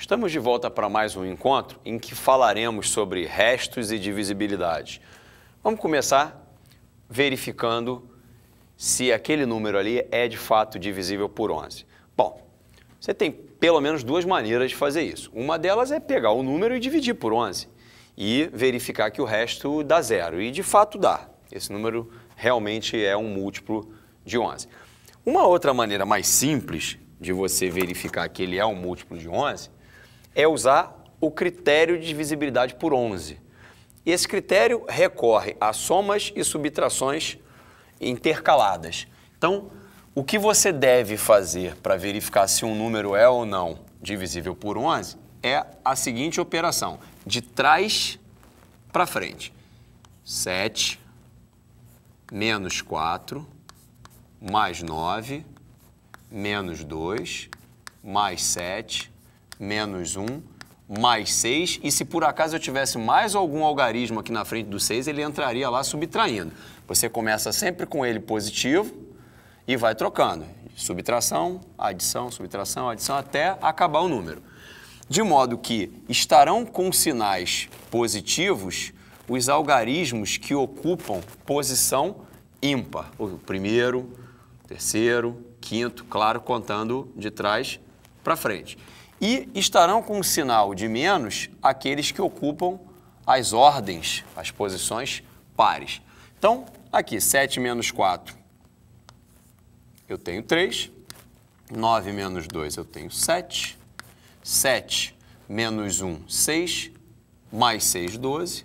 Estamos de volta para mais um encontro em que falaremos sobre restos e divisibilidade. Vamos começar verificando se aquele número ali é de fato divisível por 11. Bom, você tem pelo menos duas maneiras de fazer isso. Uma delas é pegar o número e dividir por 11 e verificar que o resto dá zero. E de fato dá. Esse número realmente é um múltiplo de 11. Uma outra maneira mais simples de você verificar que ele é um múltiplo de 11 é usar o critério de divisibilidade por 11. E esse critério recorre a somas e subtrações intercaladas. Então, o que você deve fazer para verificar se um número é ou não divisível por 11 é a seguinte operação: de trás para frente. 7 menos 4 mais 9 menos 2 mais 7 menos 1, mais 6. E se por acaso eu tivesse mais algum algarismo aqui na frente do 6, ele entraria lá subtraindo. Você começa sempre com ele positivo e vai trocando. Subtração, adição, subtração, adição, até acabar o número. De modo que estarão com sinais positivos os algarismos que ocupam posição ímpar. O primeiro, terceiro, quinto, claro, contando de trás para frente e estarão com um sinal de menos aqueles que ocupam as ordens, as posições pares. Então, aqui, 7 menos 4, eu tenho 3. 9 menos 2, eu tenho 7. 7 menos 1, 6. Mais 6, 12.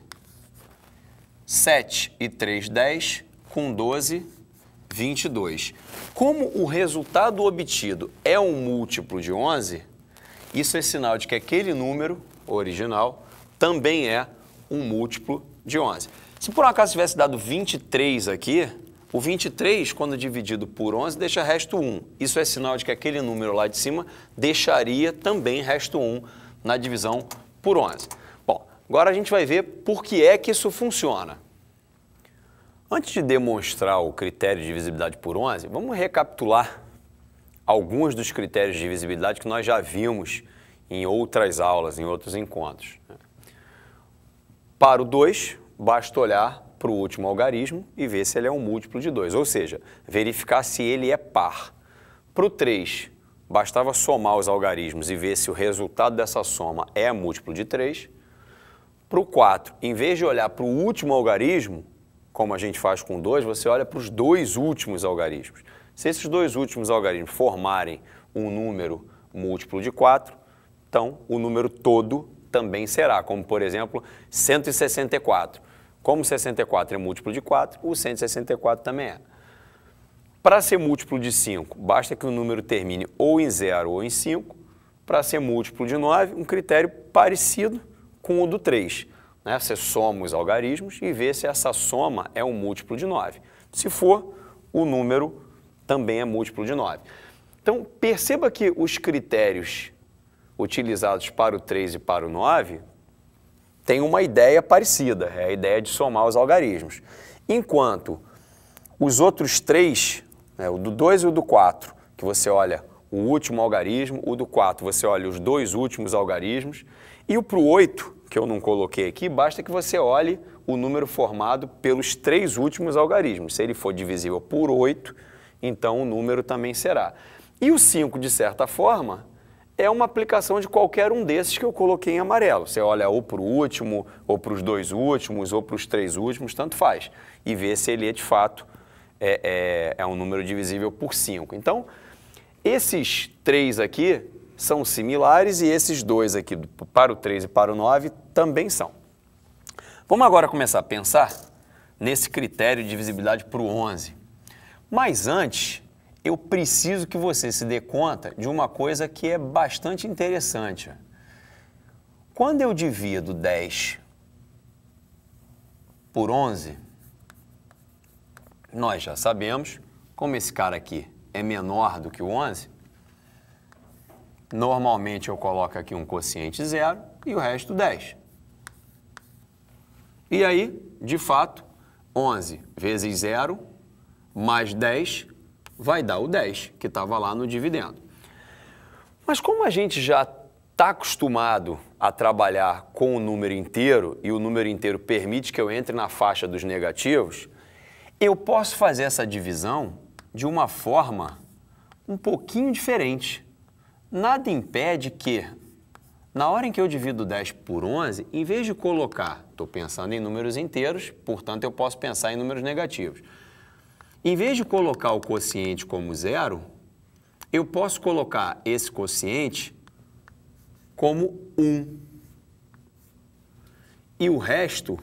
7 e 3, 10. Com 12, 22. Como o resultado obtido é um múltiplo de 11, isso é sinal de que aquele número original também é um múltiplo de 11. Se por um acaso tivesse dado 23 aqui, o 23, quando dividido por 11, deixa resto 1. Isso é sinal de que aquele número lá de cima deixaria também resto 1 na divisão por 11. Bom, agora a gente vai ver por que é que isso funciona. Antes de demonstrar o critério de divisibilidade por 11, vamos recapitular alguns dos critérios de visibilidade que nós já vimos em outras aulas, em outros encontros. Né? Para o 2, basta olhar para o último algarismo e ver se ele é um múltiplo de 2, ou seja, verificar se ele é par. Para o 3, bastava somar os algarismos e ver se o resultado dessa soma é múltiplo de 3. Para o 4, em vez de olhar para o último algarismo, como a gente faz com 2, você olha para os dois últimos algarismos. Se esses dois últimos algarismos formarem um número múltiplo de 4, então o número todo também será, como por exemplo 164. Como 64 é múltiplo de 4, o 164 também é. Para ser múltiplo de 5, basta que o número termine ou em 0 ou em 5. Para ser múltiplo de 9, um critério parecido com o do 3. Né? Você soma os algarismos e vê se essa soma é um múltiplo de 9. Se for, o número também é múltiplo de 9. Então, perceba que os critérios utilizados para o 3 e para o 9 têm uma ideia parecida, é a ideia de somar os algarismos. Enquanto os outros três, né, o do 2 e o do 4, que você olha o último algarismo, o do 4 você olha os dois últimos algarismos, e o para o 8, que eu não coloquei aqui, basta que você olhe o número formado pelos três últimos algarismos. Se ele for divisível por 8, então o número também será. E o 5, de certa forma, é uma aplicação de qualquer um desses que eu coloquei em amarelo. Você olha ou para o último, ou para os dois últimos, ou para os três últimos, tanto faz. E vê se ele é de fato é, é, é um número divisível por 5. Então, esses três aqui são similares e esses dois aqui, para o 3 e para o 9, também são. Vamos agora começar a pensar nesse critério de divisibilidade para o 11. Mas antes, eu preciso que você se dê conta de uma coisa que é bastante interessante. Quando eu divido 10 por 11, nós já sabemos, como esse cara aqui é menor do que o 11, normalmente eu coloco aqui um quociente zero e o resto 10. E aí, de fato, 11 vezes zero mais 10 vai dar o 10, que estava lá no dividendo. Mas como a gente já está acostumado a trabalhar com o número inteiro e o número inteiro permite que eu entre na faixa dos negativos, eu posso fazer essa divisão de uma forma um pouquinho diferente. Nada impede que, na hora em que eu divido 10 por 11, em vez de colocar, estou pensando em números inteiros, portanto eu posso pensar em números negativos. Em vez de colocar o quociente como zero, eu posso colocar esse quociente como 1. Um. E o resto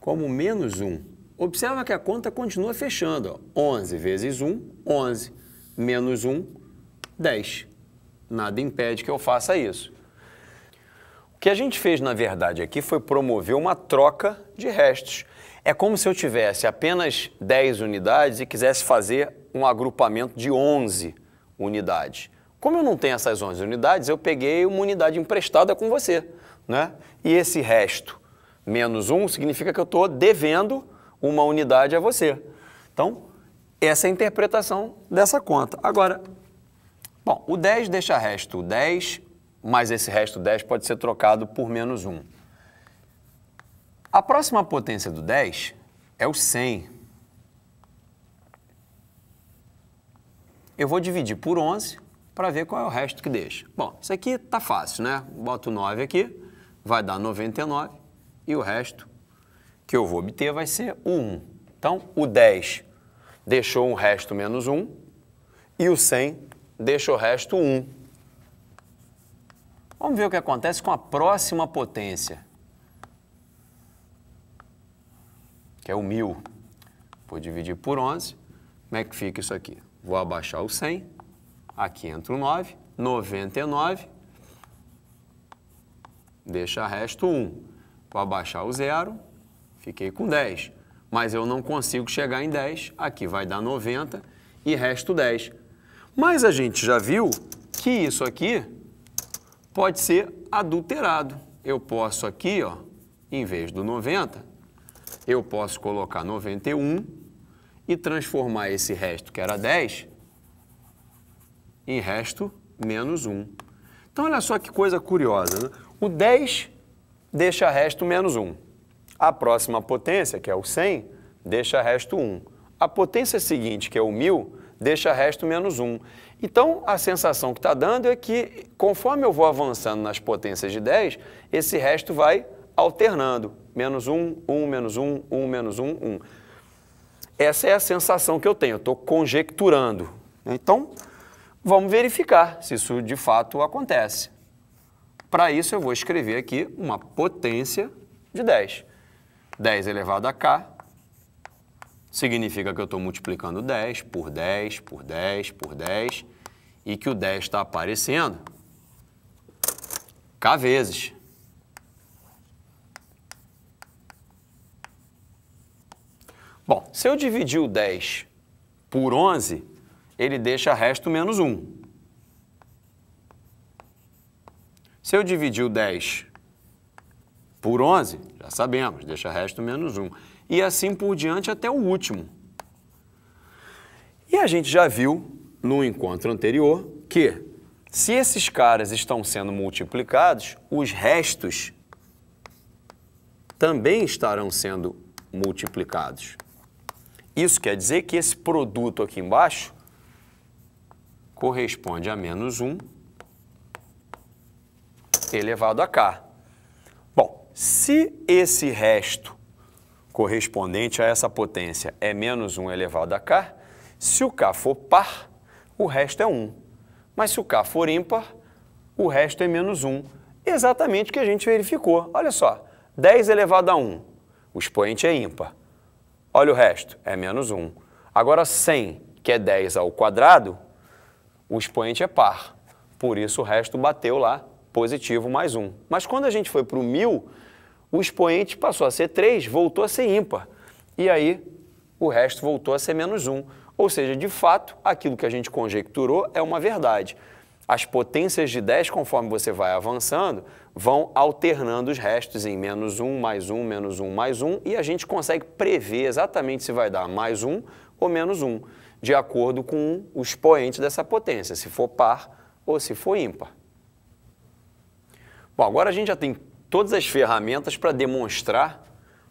como menos 1. Um. Observa que a conta continua fechando. Ó. 11 vezes 1, um, 11. Menos 1, 10. Nada impede que eu faça isso. O que a gente fez, na verdade, aqui foi promover uma troca de restos. É como se eu tivesse apenas 10 unidades e quisesse fazer um agrupamento de 11 unidades. Como eu não tenho essas 11 unidades, eu peguei uma unidade emprestada com você. Né? E esse resto, menos um, significa que eu estou devendo uma unidade a você. Então, essa é a interpretação dessa conta. Agora, bom, o 10 deixa resto 10, mas esse resto 10 pode ser trocado por menos 1. A próxima potência do 10 é o 100. Eu vou dividir por 11 para ver qual é o resto que deixa. Bom, isso aqui está fácil, né? Boto 9 aqui, vai dar 99 e o resto que eu vou obter vai ser o 1. Então, o 10 deixou um resto menos 1 e o 100 deixa o resto 1. Vamos ver o que acontece com a próxima potência, que é o 1.000. Vou dividir por 11. Como é que fica isso aqui? Vou abaixar o 100, aqui entra o 9, 99, deixa resto 1. Vou abaixar o 0. fiquei com 10. Mas eu não consigo chegar em 10, aqui vai dar 90 e resto 10. Mas a gente já viu que isso aqui pode ser adulterado. Eu posso aqui, ó, em vez do 90, eu posso colocar 91 e transformar esse resto, que era 10, em resto menos 1. Então, olha só que coisa curiosa. Né? O 10 deixa resto menos 1. A próxima potência, que é o 100, deixa resto 1. A potência seguinte, que é o 1.000, deixa resto menos 1. Então, a sensação que está dando é que, conforme eu vou avançando nas potências de 10, esse resto vai alternando. Menos 1, 1, menos 1, 1, menos 1, 1. Essa é a sensação que eu tenho, estou conjecturando. Então, vamos verificar se isso de fato acontece. Para isso, eu vou escrever aqui uma potência de 10. 10 elevado a k Significa que eu estou multiplicando 10 por 10 por 10 por 10 e que o 10 está aparecendo k vezes. Bom, se eu dividir o 10 por 11, ele deixa resto menos 1. Se eu dividir o 10 por 11, já sabemos, deixa resto menos 1 e assim por diante até o último. E a gente já viu no encontro anterior que, se esses caras estão sendo multiplicados, os restos também estarão sendo multiplicados. Isso quer dizer que esse produto aqui embaixo corresponde a menos 1 elevado a k. Bom, se esse resto correspondente a essa potência é menos 1 elevado a k, se o k for par, o resto é 1. Mas se o k for ímpar, o resto é menos 1. Exatamente o que a gente verificou. Olha só, 10 elevado a 1, o expoente é ímpar. Olha o resto, é menos 1. Agora 100, que é 10 ao quadrado, o expoente é par. Por isso o resto bateu lá, positivo mais 1. Mas quando a gente foi para o 1000, o expoente passou a ser 3, voltou a ser ímpar. E aí o resto voltou a ser menos 1. Ou seja, de fato, aquilo que a gente conjecturou é uma verdade. As potências de 10, conforme você vai avançando, vão alternando os restos em menos 1, mais 1, menos 1, mais 1, e a gente consegue prever exatamente se vai dar mais 1 ou menos 1, de acordo com o expoente dessa potência, se for par ou se for ímpar. Bom, agora a gente já tem todas as ferramentas para demonstrar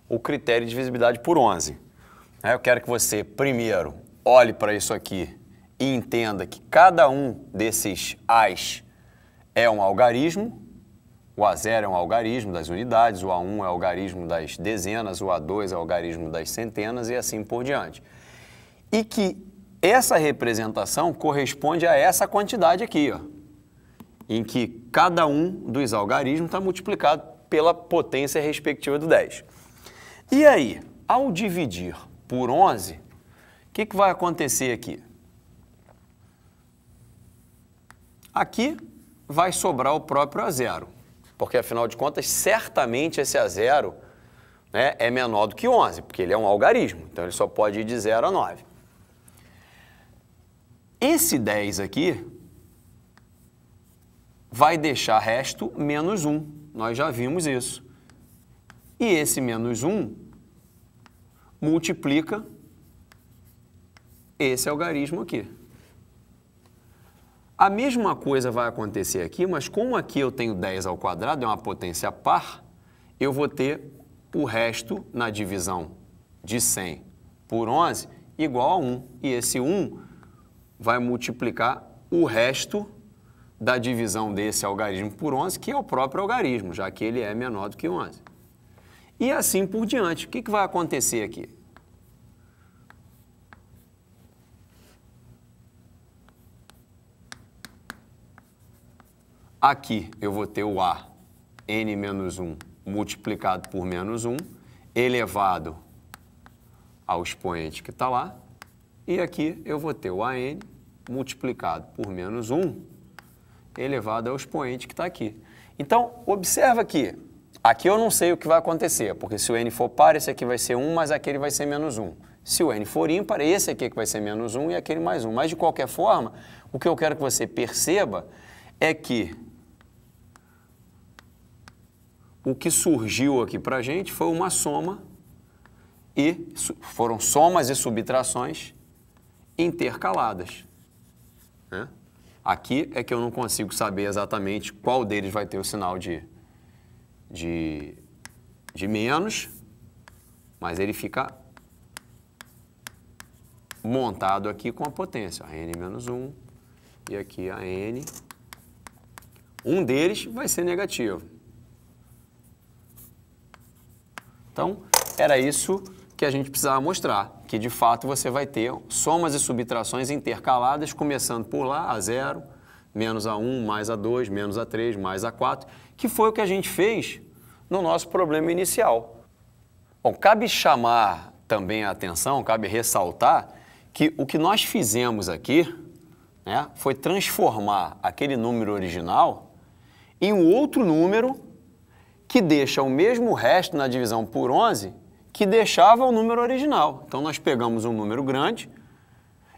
o critério de visibilidade por 11. Né, eu quero que você, primeiro, olhe para isso aqui e entenda que cada um desses As é um algarismo. O A0 é um algarismo das unidades, o A1 é algarismo das dezenas, o A2 é algarismo das centenas e assim por diante. E que essa representação corresponde a essa quantidade aqui, ó em que cada um dos algarismos está multiplicado pela potência respectiva do 10. E aí, ao dividir por 11, o que, que vai acontecer aqui? Aqui vai sobrar o próprio a zero, porque afinal de contas, certamente esse a zero né, é menor do que 11, porque ele é um algarismo, então ele só pode ir de 0 a 9. Esse 10 aqui vai deixar resto menos 1. Nós já vimos isso. E esse menos 1 multiplica esse algarismo aqui. A mesma coisa vai acontecer aqui, mas como aqui eu tenho 10 ao quadrado, é uma potência par, eu vou ter o resto na divisão de 100 por 11 igual a 1. E esse 1 vai multiplicar o resto da divisão desse algarismo por 11, que é o próprio algarismo, já que ele é menor do que 11. E assim por diante. O que, que vai acontecer aqui? Aqui eu vou ter o A, n menos 1, multiplicado por menos 1, elevado ao expoente que está lá. E aqui eu vou ter o AN multiplicado por menos 1, elevado ao expoente que está aqui. Então, observa que aqui eu não sei o que vai acontecer, porque se o n for par, esse aqui vai ser 1, mas aquele vai ser menos 1. Se o n for ímpar, esse aqui que vai ser menos 1 e aquele mais 1. Mas, de qualquer forma, o que eu quero que você perceba é que o que surgiu aqui para a gente foi uma soma e foram somas e subtrações intercaladas. Né? Aqui é que eu não consigo saber exatamente qual deles vai ter o sinal de, de, de menos, mas ele fica montado aqui com a potência, a n menos 1 e aqui a n. Um deles vai ser negativo. Então, era isso que a gente precisava mostrar, que de fato você vai ter somas e subtrações intercaladas, começando por lá, a zero, menos a 1, mais a 2, menos a 3, mais a 4, que foi o que a gente fez no nosso problema inicial. Bom, cabe chamar também a atenção, cabe ressaltar que o que nós fizemos aqui né, foi transformar aquele número original em um outro número que deixa o mesmo resto na divisão por 11 que deixava o número original. Então nós pegamos um número grande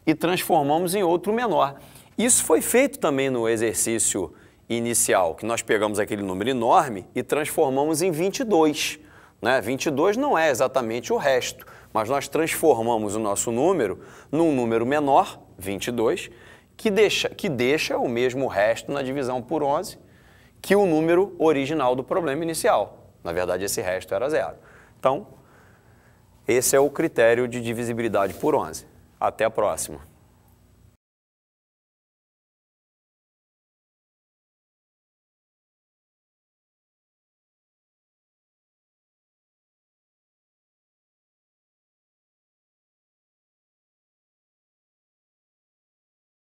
e transformamos em outro menor. Isso foi feito também no exercício inicial, que nós pegamos aquele número enorme e transformamos em 22. Né? 22 não é exatamente o resto, mas nós transformamos o nosso número num número menor, 22, que deixa, que deixa o mesmo resto na divisão por 11 que o número original do problema inicial. Na verdade, esse resto era zero. Então, esse é o critério de divisibilidade por 11. Até a próxima.